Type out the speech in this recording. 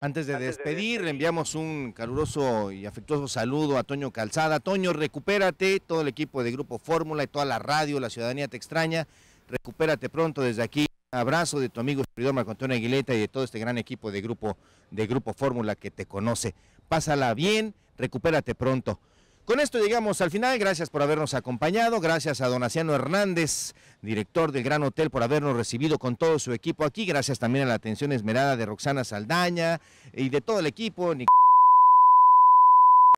Antes de despedir, enviamos un caluroso y afectuoso saludo a Toño Calzada. Toño, recupérate, todo el equipo de Grupo Fórmula y toda la radio, la ciudadanía te extraña. Recupérate pronto desde aquí. Un abrazo de tu amigo servidor Marco Antonio Aguileta y de todo este gran equipo de Grupo, de Grupo Fórmula que te conoce. Pásala bien, recupérate pronto. Con esto llegamos al final. Gracias por habernos acompañado. Gracias a don Aciano Hernández, director del Gran Hotel, por habernos recibido con todo su equipo aquí. Gracias también a la atención esmerada de Roxana Saldaña y de todo el equipo.